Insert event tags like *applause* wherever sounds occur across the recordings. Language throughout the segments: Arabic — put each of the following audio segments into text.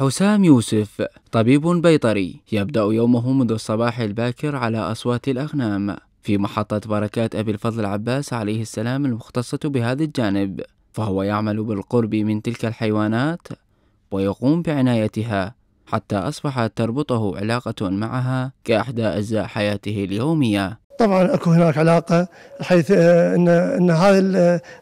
حسام يوسف طبيب بيطري يبدأ يومه منذ الصباح الباكر على أصوات الأغنام في محطة بركات أبي الفضل العباس عليه السلام المختصة بهذا الجانب فهو يعمل بالقرب من تلك الحيوانات ويقوم بعنايتها حتى أصبحت تربطه علاقة معها كأحدى أجزاء حياته اليومية طبعا اكو هناك علاقه حيث آه، ان ان هذه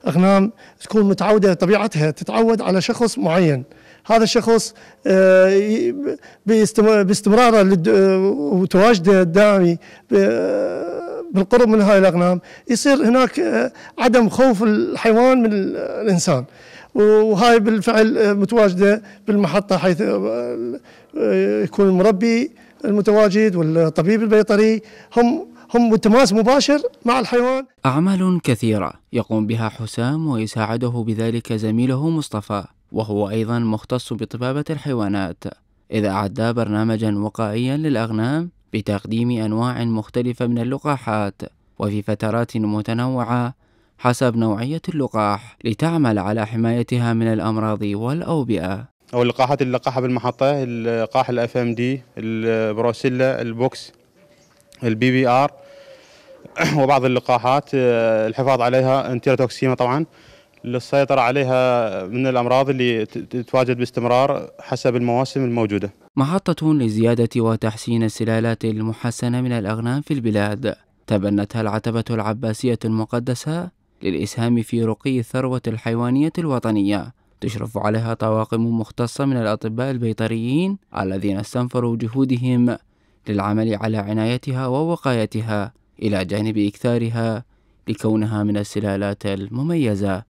الاغنام آه، تكون متعوده طبيعتها تتعود على شخص معين هذا الشخص آه، باستمراره وتواجده الدائمي بالقرب من هاي الاغنام يصير هناك عدم خوف الحيوان من الانسان وهاي بالفعل متواجده بالمحطه حيث يكون المربي المتواجد والطبيب البيطري هم هم بالتماس مباشر مع الحيوان أعمال كثيرة يقوم بها حسام ويساعده بذلك زميله مصطفى وهو أيضا مختص بطبابة الحيوانات إذ أعد برنامجا وقائيا للأغنام بتقديم أنواع مختلفة من اللقاحات وفي فترات متنوعة حسب نوعية اللقاح لتعمل على حمايتها من الأمراض والأوبئة أو اللقاحات اللي لقاحها بالمحطة اللقاح الاف ام دي البروسيلا البوكس البي بي ار *coughs* وبعض اللقاحات آه، الحفاظ عليها انتيروتوكسيما طبعا للسيطرة عليها من الأمراض اللي تتواجد باستمرار حسب المواسم الموجودة محطة لزيادة وتحسين السلالات المحسنة من الأغنام في البلاد تبنتها العتبة العباسية المقدسة للإسهام في رقي الثروة الحيوانية الوطنية تشرف عليها طواقم مختصة من الأطباء البيطريين الذين استنفروا جهودهم للعمل على عنايتها ووقايتها إلى جانب إكثارها لكونها من السلالات المميزة